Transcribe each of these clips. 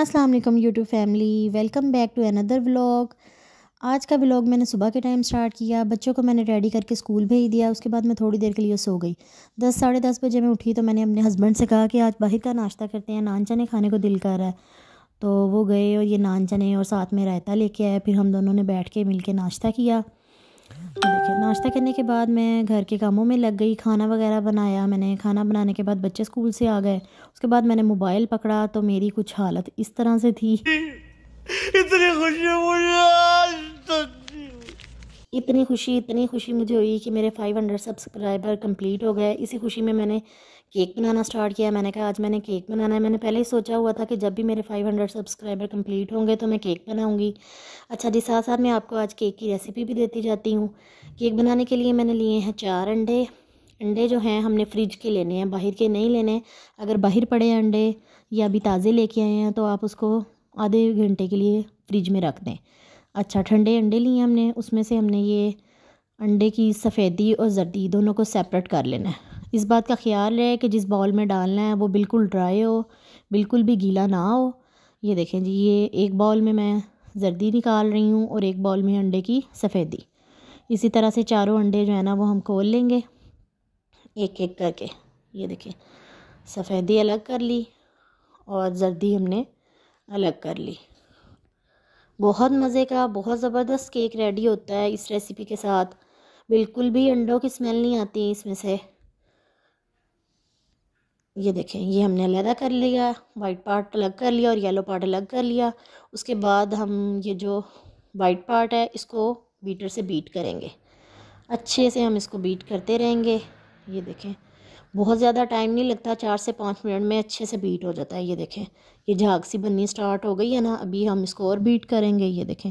Aslam YouTube family welcome back to another vlog आज का vlog मैंने सुबह के टाइम स्टार्ट किया बच्चों को मैंने रेडी करके स्कूल भेज दिया उसके बाद मैं थोड़ी देर के लिए सो गई दस साढ़े दस बजे मैं उठी तो मैंने अपने हस्बैंड से कहा कि आज बाहर का नाश्ता करते हैं नान चने खाने को दिल कर रहा है तो वो गए और ये नान चने और साथ में रायता लेके आए फिर हम दोनों ने बैठ के मिल के नाश्ता किया तो देखिए नाश्ता करने के बाद मैं घर के कामों में लग गई खाना वगैरह बनाया मैंने खाना बनाने के बाद बच्चे स्कूल से आ गए उसके बाद मैंने मोबाइल पकड़ा तो मेरी कुछ हालत इस तरह से थी इतनी खुशी मुझे इतनी खुशी इतनी खुशी मुझे हुई कि मेरे 500 सब्सक्राइबर कंप्लीट हो गए इसी खुशी में मैंने केक बनाना स्टार्ट किया मैंने कहा आज मैंने केक बनाना है मैंने पहले ही सोचा हुआ था कि जब भी मेरे 500 सब्सक्राइबर कंप्लीट होंगे तो मैं केक बनाऊंगी अच्छा जी साथ साथ मैं आपको आज केक की रेसिपी भी देती जाती हूँ केक बनाने के लिए मैंने लिए हैं चार अंडे अंडे जो हैं हमने फ्रिज के लेने हैं बाहर के नहीं लेने अगर बाहर पड़े अंडे या अभी ताज़े लेके आए हैं तो आप उसको आधे घंटे के लिए फ्रिज में रख दें अच्छा ठंडे अंडे लिए हमने उसमें से हमने ये अंडे की सफ़ेदी और जर्दी दोनों को सेपरेट कर लेना है इस बात का ख्याल है कि जिस बाउल में डालना है वो बिल्कुल ड्राई हो बिल्कुल भी गीला ना हो ये देखें जी ये एक बाउल में मैं जर्दी निकाल रही हूँ और एक बाउल में अंडे की सफ़ेदी इसी तरह से चारों अंडे जो है ना वो हम खोल लेंगे एक एक करके ये देखें सफ़ेदी अलग कर ली और जर्दी हमने अलग कर ली बहुत मज़े का बहुत ज़बरदस्त केक रेडी होता है इस रेसिपी के साथ बिल्कुल भी अंडों की स्मेल नहीं आती इसमें से ये देखें ये हमने अलहदा कर लिया वाइट पार्ट अलग कर लिया और येलो पार्ट अलग कर लिया उसके बाद हम ये जो वाइट पार्ट है इसको बीटर से बीट करेंगे अच्छे से हम इसको बीट करते रहेंगे ये देखें बहुत ज़्यादा टाइम नहीं लगता चार से पाँच मिनट में अच्छे से बीट हो जाता है ये देखें ये झाग सी बननी स्टार्ट हो गई है ना अभी हम इसको और बीट करेंगे ये देखें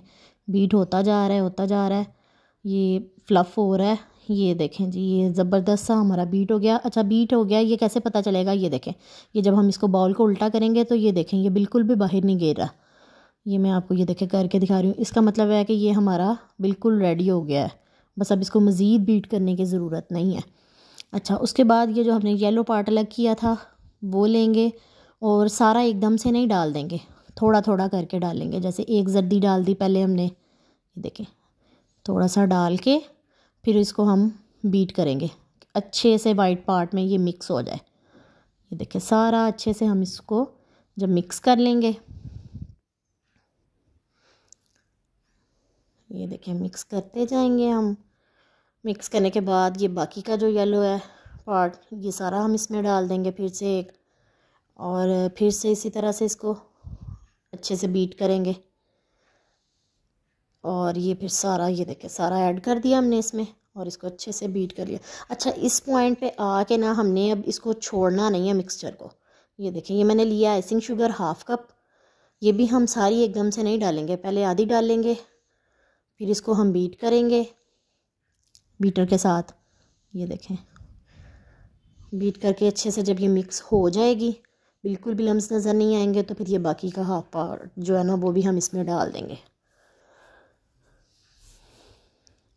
बीट होता जा रहा है होता जा रहा है ये फ्लफ़ हो रहा है ये देखें जी ये ज़बरदस्त सा हमारा बीट हो गया अच्छा बीट हो गया ये कैसे पता चलेगा ये देखें ये जब हम इसको बॉल को उल्टा करेंगे तो ये देखें ये बिल्कुल भी बाहर नहीं गिर रहा ये मैं आपको ये देखें करके दिखा रही हूँ इसका मतलब है कि ये हमारा बिल्कुल रेडी हो गया है बस अब इसको मज़ीद बीट करने की ज़रूरत नहीं है अच्छा उसके बाद ये जो हमने येलो पार्ट अलग किया था वो लेंगे और सारा एकदम से नहीं डाल देंगे थोड़ा थोड़ा करके डालेंगे जैसे एक जर्दी डाल दी पहले हमने ये देखें थोड़ा सा डाल के फिर इसको हम बीट करेंगे अच्छे से वाइट पार्ट में ये मिक्स हो जाए ये देखिए सारा अच्छे से हम इसको जब मिक्स कर लेंगे ये देखिए मिक्स करते जाएंगे हम मिक्स करने के बाद ये बाकी का जो येलो है पार्ट ये सारा हम इसमें डाल देंगे फिर से एक और फिर से इसी तरह से इसको अच्छे से बीट करेंगे और ये फिर सारा ये देखें सारा ऐड कर दिया हमने इसमें और इसको अच्छे से बीट कर लिया अच्छा इस पॉइंट पे आके ना हमने अब इसको छोड़ना नहीं है मिक्सचर को ये देखें ये मैंने लिया आइसिंग शुगर हाफ कप ये भी हम सारी एकदम से नहीं डालेंगे पहले आधी डालेंगे फिर इसको हम बीट करेंगे बीटर के साथ ये देखें बीट करके अच्छे से जब ये मिक्स हो जाएगी बिल्कुल भी लम्स नज़र नहीं आएंगे तो फिर ये बाकी का हाफ पार्ट जो है ना वो भी हम इसमें डाल देंगे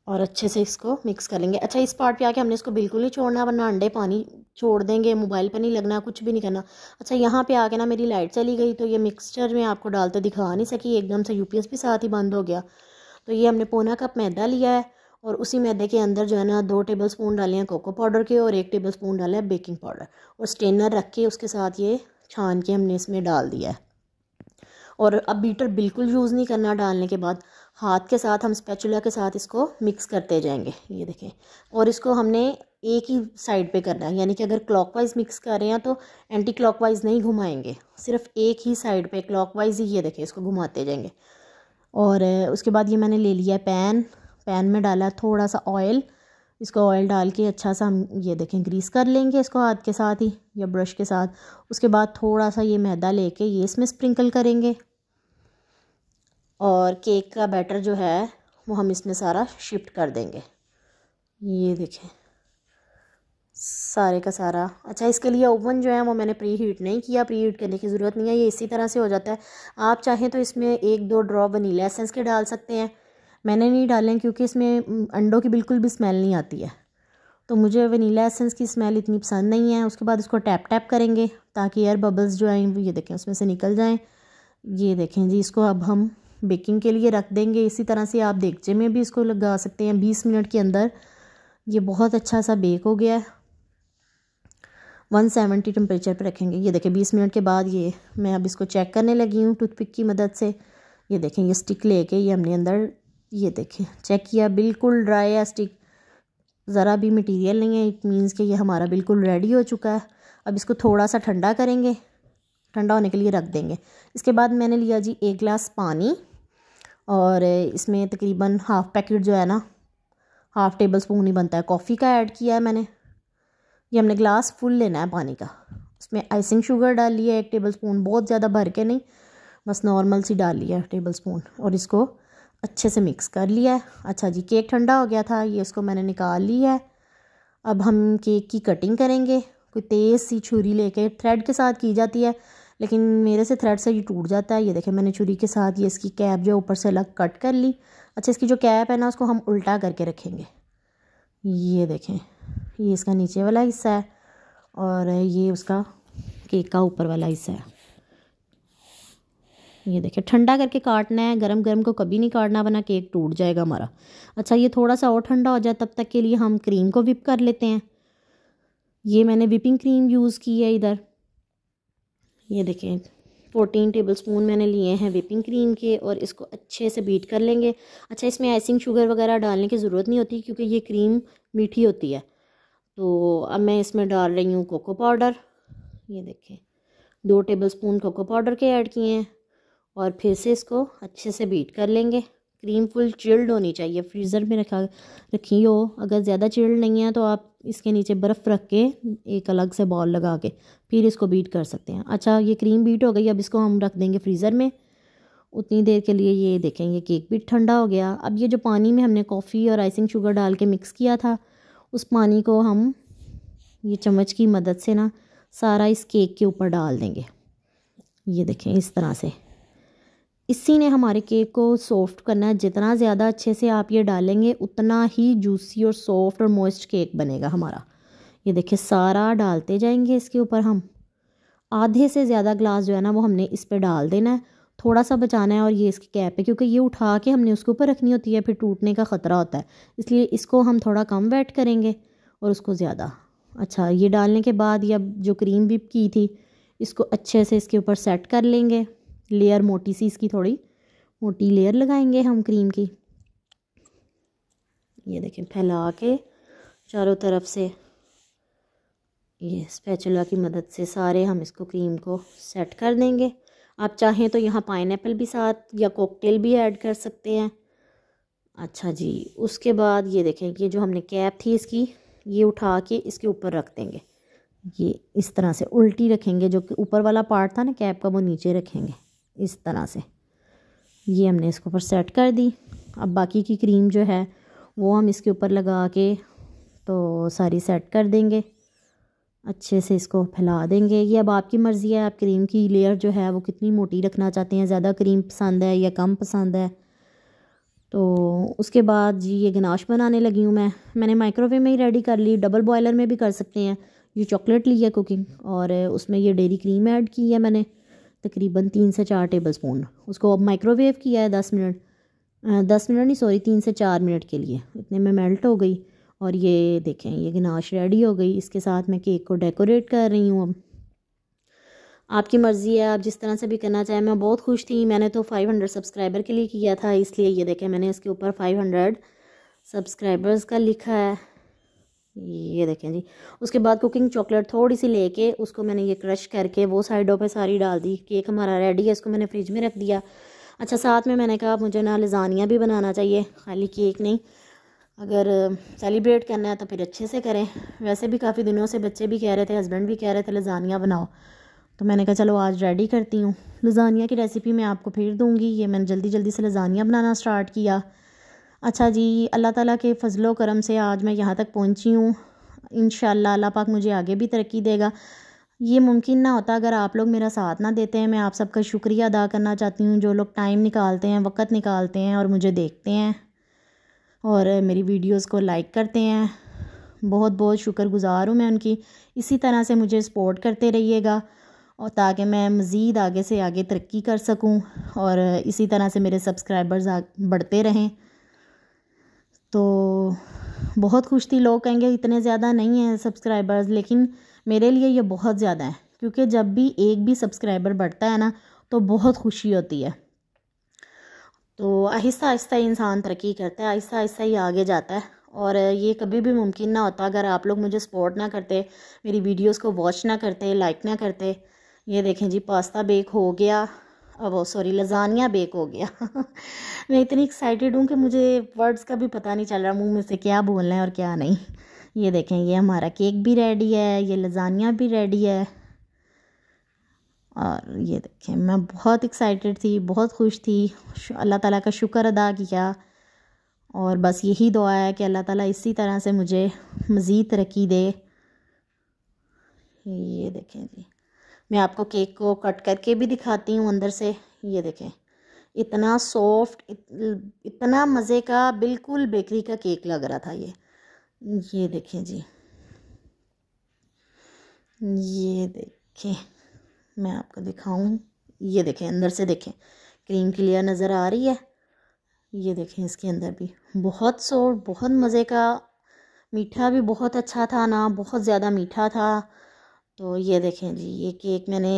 और अच्छे से इसको मिक्स कर लेंगे अच्छा इस पार्ट पे आके हमने इसको बिल्कुल नहीं छोड़ना वरना अंडे पानी छोड़ देंगे मोबाइल पे नहीं लगना कुछ भी नहीं करना अच्छा यहाँ पे आके ना मेरी लाइट चली गई तो ये मिक्सचर में आपको डालते तो दिखा नहीं सकी एकदम से यूपीएस भी साथ ही बंद हो गया तो ये हमने पौना कप मैदा लिया है और उसी मैदे के अंदर जो है ना दो टेबल स्पून डाले हैं कोको पाउडर के और एक टेबल स्पून डाले हैं बेकिंग पाउडर और स्टेनर रख के उसके साथ ये छान के हमने इसमें डाल दिया है और अब बीटर बिल्कुल यूज़ नहीं करना डालने के बाद हाथ के साथ हम स्पैचुला के साथ इसको मिक्स करते जाएंगे ये देखें और इसको हमने एक ही साइड पे करना है यानी कि अगर क्लॉकवाइज मिक्स कर रहे हैं तो एंटी क्लॉकवाइज नहीं घुमाएंगे सिर्फ एक ही साइड पे क्लॉकवाइज ही ये देखें इसको घुमाते जाएंगे और उसके बाद ये मैंने ले लिया पैन पैन में डाला थोड़ा सा ऑयल इसको ऑयल डाल के अच्छा सा हम ये देखें ग्रीस कर लेंगे इसको हाथ के साथ ही या ब्रश के साथ उसके बाद थोड़ा सा ये मैदा लेके ये इसमें स्प्रिंकल करेंगे और केक का बैटर जो है वो हम इसमें सारा शिफ्ट कर देंगे ये देखें सारे का सारा अच्छा इसके लिए ओवन जो है वो मैंने प्री हीट नहीं किया प्री हीट करने की ज़रूरत नहीं है ये इसी तरह से हो जाता है आप चाहें तो इसमें एक दो ड्रॉप वनीला एसेंस के डाल सकते हैं मैंने नहीं डाले क्योंकि इसमें अंडों की बिल्कुल भी स्मेल नहीं आती है तो मुझे वनीला एसेंस की स्मेल इतनी पसंद नहीं है उसके बाद उसको टैप टैप करेंगे ताकि एयर बबल्स जो हैं ये देखें उसमें से निकल जाएँ ये देखें जी इसको अब हम बेकिंग के लिए रख देंगे इसी तरह से आप देखचे में भी इसको लगा सकते हैं बीस मिनट के अंदर ये बहुत अच्छा सा बेक हो गया है वन सेवेंटी टेम्परेचर पर रखेंगे ये देखें बीस मिनट के बाद ये मैं अब इसको चेक करने लगी हूँ टूथपिक की मदद से ये देखें ये स्टिक लेके ये हमने अंदर ये देखें चेक किया बिल्कुल ड्राई है स्टिक ज़रा भी मटेरियल नहीं है इट मीन्स कि ये हमारा बिल्कुल रेडी हो चुका है अब इसको थोड़ा सा ठंडा करेंगे ठंडा होने के लिए रख देंगे इसके बाद मैंने लिया जी एक गिलास पानी और इसमें तकरीबन हाफ़ पैकेट जो है ना हाफ़ टेबल स्पून ही बनता है कॉफ़ी का ऐड किया है मैंने ये हमने ग्लास फुल लेना है पानी का उसमें आइसिंग शुगर डाल लिया है एक टेबल स्पून बहुत ज़्यादा भर के नहीं बस नॉर्मल सी डाल लिया टेबल स्पून और इसको अच्छे से मिक्स कर लिया है अच्छा जी केक ठंडा हो गया था ये उसको मैंने निकाल लिया है अब हम केक की कटिंग करेंगे कोई तेज़ सी छुरी लेके थ्रेड के साथ की जाती है लेकिन मेरे से थ्रेड से ये टूट जाता है ये देखें मैंने छुरी के साथ ये इसकी कैप जो ऊपर से अलग कट कर ली अच्छा इसकी जो कैप है ना उसको हम उल्टा करके रखेंगे ये देखें ये इसका नीचे वाला हिस्सा है और ये उसका केक का ऊपर वाला हिस्सा है ये देखिए ठंडा करके काटना है गरम गरम को कभी नहीं काटना वरना केक टूट जाएगा हमारा अच्छा ये थोड़ा सा और ठंडा हो जाए तब तक के लिए हम क्रीम को विप कर लेते हैं ये मैंने विपिंग क्रीम यूज़ की है इधर ये देखें फोर्टीन टेबल स्पून मैंने लिए हैं विपिंग क्रीम के और इसको अच्छे से बीट कर लेंगे अच्छा इसमें आइसिंग शुगर वगैरह डालने की ज़रूरत नहीं होती क्योंकि ये क्रीम मीठी होती है तो अब मैं इसमें डाल रही हूँ कोको पाउडर ये देखें दो टेबल स्पून कोको पाउडर के ऐड किए हैं और फिर से इसको अच्छे से बीट कर लेंगे क्रीम फुल चिल्ड होनी चाहिए फ्रीज़र में रखा रखी हो अगर ज़्यादा चिल्ड नहीं है तो आप इसके नीचे बर्फ़ रख के एक अलग से बॉल लगा के फिर इसको बीट कर सकते हैं अच्छा ये क्रीम बीट हो गई अब इसको हम रख देंगे फ्रीज़र में उतनी देर के लिए ये देखें ये केक भी ठंडा हो गया अब ये जो पानी में हमने कॉफ़ी और आइसिंग शुगर डाल के मिक्स किया था उस पानी को हम ये चम्मच की मदद से ना सारा इस केक के ऊपर डाल देंगे ये देखें इस तरह से इसी ने हमारे केक को सॉफ्ट करना है जितना ज़्यादा अच्छे से आप ये डालेंगे उतना ही जूसी और सॉफ्ट और मॉइस्ट केक बनेगा हमारा ये देखिए सारा डालते जाएंगे इसके ऊपर हम आधे से ज़्यादा ग्लास जो है ना वो हमने इस पर डाल देना है थोड़ा सा बचाना है और ये इसकी कैप है क्योंकि ये उठा के हमने उसके ऊपर रखनी होती है फिर टूटने का ख़तरा होता है इसलिए इसको हम थोड़ा कम वेट करेंगे और उसको ज़्यादा अच्छा ये डालने के बाद या जो क्रीम विप की थी इसको अच्छे से इसके ऊपर सेट कर लेंगे लेयर मोटी सी इसकी थोड़ी मोटी लेयर लगाएंगे हम क्रीम की ये देखें फैला के चारों तरफ से ये स्पैचुला की मदद से सारे हम इसको क्रीम को सेट कर देंगे आप चाहें तो यहाँ पाइन भी साथ या कॉकटेल भी ऐड कर सकते हैं अच्छा जी उसके बाद ये देखें कि जो हमने कैप थी इसकी ये उठा के इसके ऊपर रख देंगे ये इस तरह से उल्टी रखेंगे जो कि ऊपर वाला पार्ट था ना कैप का वो नीचे रखेंगे इस तरह से ये हमने इसके ऊपर सेट कर दी अब बाकी की क्रीम जो है वो हम इसके ऊपर लगा के तो सारी सेट कर देंगे अच्छे से इसको फैला देंगे ये अब आपकी मर्ज़ी है आप क्रीम की लेयर जो है वो कितनी मोटी रखना चाहते हैं ज़्यादा क्रीम पसंद है या कम पसंद है तो उसके बाद जी ये गनाश बनाने लगी हूँ मैं मैंने माइक्रोवेव में ही रेडी कर ली डबल बॉयलर में भी कर सकते हैं ये चॉकलेट ली है कुकिंग और उसमें ये डेरी क्रीम ऐड की है मैंने तकरीबन तीन से चार टेबल स्पून उसको अब माइक्रोवेव किया है दस मिनट दस मिनट नहीं सॉरी तीन से चार मिनट के लिए इतने में मेल्ट हो गई और ये देखें ये गनाश रेडी हो गई इसके साथ मैं केक को डेकोरेट कर रही हूँ अब आपकी मर्ज़ी है आप जिस तरह से भी करना चाहें मैं बहुत खुश थी मैंने तो फ़ाइव हंड्रेड सब्सक्राइबर के लिए किया था इसलिए ये देखें मैंने इसके ऊपर फ़ाइव हंड्रेड सब्सक्राइबर्स का लिखा है ये देखें जी उसके बाद कुकिंग चॉकलेट थोड़ी सी लेके उसको मैंने ये क्रश करके वो साइडों पे सारी डाल दी केक हमारा रेडी है इसको मैंने फ्रिज में रख दिया अच्छा साथ में मैंने कहा मुझे ना लजानिया भी बनाना चाहिए खाली केक नहीं अगर सेलिब्रेट करना है तो फिर अच्छे से करें वैसे भी काफ़ी दिनों से बच्चे भी कह रहे थे हस्बैंड भी कह रहे थे लजानिया बनाओ तो मैंने कहा चलो आज रेडी करती हूँ लजानिया की रेसिपी मैं आपको फिर दूँगी ये मैंने जल्दी जल्दी से लजानिया बनाना स्टार्ट किया अच्छा जी अल्लाह ताला के फ़ज़लो करम से आज मैं यहाँ तक पहुँची हूँ इन अल्लाह पाक मुझे आगे भी तरक्की देगा ये मुमकिन ना होता अगर आप लोग मेरा साथ ना देते हैं मैं आप सबका शुक्रिया अदा करना चाहती हूँ जो लोग टाइम निकालते हैं वक़्त निकालते हैं और मुझे देखते हैं और मेरी वीडियोस को लाइक करते हैं बहुत बहुत शुक्रगुज़ार हूँ मैं उनकी इसी तरह से मुझे सपोर्ट करते रहिएगा और ताकि मैं मज़ीद आगे से आगे तरक्की कर सकूँ और इसी तरह से मेरे सब्सक्राइबर्स बढ़ते रहें तो बहुत खुश थी लोग कहेंगे इतने ज़्यादा नहीं हैं सब्सक्राइबर्स लेकिन मेरे लिए ये बहुत ज़्यादा है क्योंकि जब भी एक भी सब्सक्राइबर बढ़ता है ना तो बहुत खुशी होती है तो आहिस्ता आहिस्ता इंसान तरक्की करता है आहिस्ता आहिस्ता ही आगे जाता है और ये कभी भी मुमकिन ना होता अगर आप लोग मुझे सपोर्ट ना करते मेरी वीडियोस को वॉच ना करते लाइक ना करते ये देखें जी पास्ता बेक हो गया वो सॉरी लजानिया बेक हो गया मैं इतनी एक्साइटेड हूँ कि मुझे वर्ड्स का भी पता नहीं चल रहा मुँह में से क्या बोलना है और क्या नहीं ये देखें ये हमारा केक भी रेडी है ये लजानिया भी रेडी है और ये देखें मैं बहुत एक्साइटेड थी बहुत खुश थी अल्लाह ताला का शुक्र अदा किया और बस यही दुआ है कि अल्लाह ताला इसी तरह से मुझे मज़ीद तरक्की दे ये देखें जी मैं आपको केक को कट करके भी दिखाती हूँ अंदर से ये देखें इतना सॉफ्ट इत, इतना मज़े का बिल्कुल बेकरी का केक लग रहा था ये ये देखें जी ये देखें मैं आपको दिखाऊं ये देखें अंदर से देखें क्रीम क्लियर नज़र आ रही है ये देखें इसके अंदर भी बहुत सॉफ्ट बहुत मज़े का मीठा भी बहुत अच्छा था ना बहुत ज़्यादा मीठा था तो ये देखें जी ये केक मैंने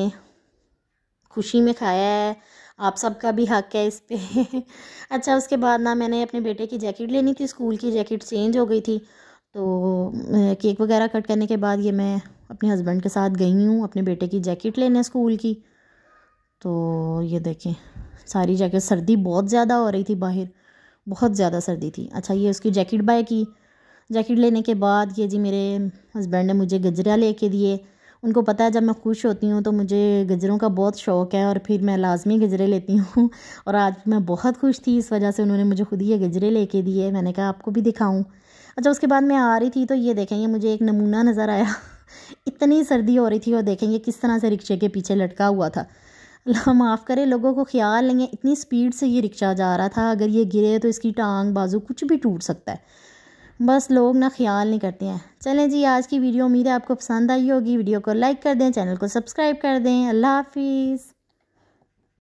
खुशी में खाया है आप सबका भी हक है इस पर अच्छा उसके बाद ना मैंने अपने बेटे की जैकेट लेनी थी स्कूल की जैकेट चेंज हो गई थी तो केक वगैरह कट करने के बाद ये मैं अपने हस्बैंड के साथ गई हूँ अपने बेटे की जैकेट लेने स्कूल की तो ये देखें सारी जैकेट सर्दी बहुत ज़्यादा हो रही थी बाहर बहुत ज़्यादा सर्दी थी अच्छा ये उसकी जैकेट बाय की जैकेट लेने के बाद ये जी मेरे हस्बैंड ने मुझे गजरा ले के दिए उनको पता है जब मैं खुश होती हूँ तो मुझे गजरों का बहुत शौक़ है और फिर मैं लाजमी गजरे लेती हूँ और आज मैं बहुत खुश थी इस वजह से उन्होंने मुझे खुद ही ये गजरे लेके दिए मैंने कहा आपको भी दिखाऊँ अच्छा उसके बाद मैं आ रही थी तो ये देखें ये मुझे एक नमूना नज़र आया इतनी सर्दी हो रही थी और देखें ये किस तरह से रिक्शे के पीछे लटका हुआ था अल्लाह माफ़ करे लोगों को ख्याल नहीं है इतनी स्पीड से ये रिक्शा जा रहा था अगर ये गिरे तो इसकी टांग बाजू कुछ भी टूट सकता है बस लोग ना ख्याल नहीं करते हैं चलें जी आज की वीडियो उम्मीद है आपको पसंद आई होगी वीडियो को लाइक कर दें चैनल को सब्सक्राइब कर दें अल्लाह हाफिज़